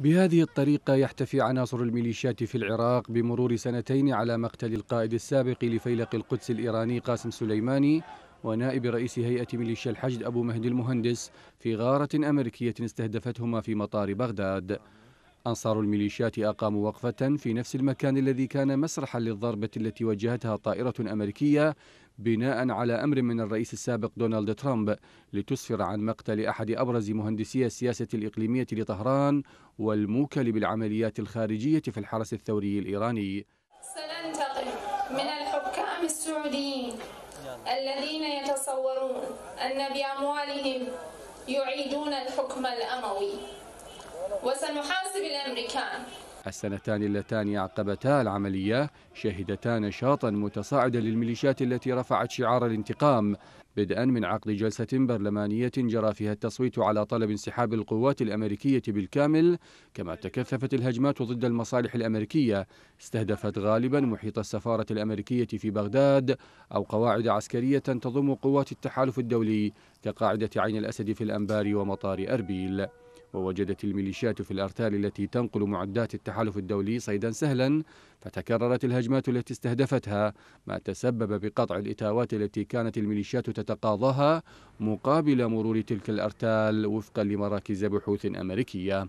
بهذه الطريقة يحتفي عناصر الميليشيات في العراق بمرور سنتين على مقتل القائد السابق لفيلق القدس الإيراني قاسم سليماني ونائب رئيس هيئة ميليشيا الحشد أبو مهدي المهندس في غارة أمريكية استهدفتهما في مطار بغداد أنصار الميليشيات أقاموا وقفة في نفس المكان الذي كان مسرحا للضربة التي وجهتها طائرة أمريكية بناء على أمر من الرئيس السابق دونالد ترامب لتسفر عن مقتل أحد أبرز مهندسي السياسة الإقليمية لطهران والموكل بالعمليات الخارجية في الحرس الثوري الإيراني سننتقم من الحكام السعوديين الذين يتصورون أن بأموالهم يعيدون الحكم الأموي وسنحاسب الأمريكان السنتان اللتان عقبتا العملية شهدتا نشاطا متصاعدا للميليشيات التي رفعت شعار الانتقام بدءا من عقد جلسة برلمانية جرى فيها التصويت على طلب انسحاب القوات الأمريكية بالكامل كما تكثفت الهجمات ضد المصالح الأمريكية استهدفت غالبا محيط السفارة الأمريكية في بغداد أو قواعد عسكرية تضم قوات التحالف الدولي كقاعدة عين الأسد في الأنبار ومطار أربيل ووجدت الميليشيات في الأرتال التي تنقل معدات التحالف الدولي صيدا سهلا فتكررت الهجمات التي استهدفتها ما تسبب بقطع الإتاوات التي كانت الميليشيات تتقاضاها مقابل مرور تلك الأرتال وفقا لمراكز بحوث أمريكية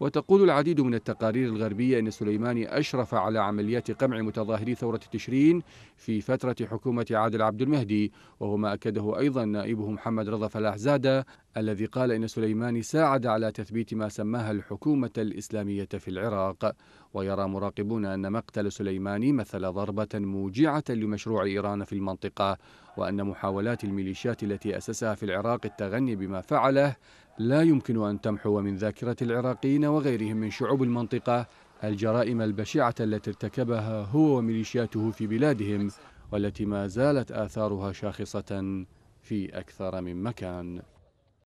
وتقول العديد من التقارير الغربية أن سليماني أشرف على عمليات قمع متظاهري ثورة تشرين في فترة حكومة عادل عبد المهدي وهو ما أكده أيضا نائبه محمد رضا فلاح زادة الذي قال إن سليماني ساعد على تثبيت ما سماها الحكومة الإسلامية في العراق ويرى مراقبون أن مقتل سليماني مثل ضربة موجعة لمشروع إيران في المنطقة وأن محاولات الميليشيات التي أسسها في العراق التغني بما فعله لا يمكن أن تمحو من ذاكرة العراقيين وغيرهم من شعوب المنطقة الجرائم البشعة التي ارتكبها هو وميليشياته في بلادهم والتي ما زالت آثارها شاخصة في أكثر من مكان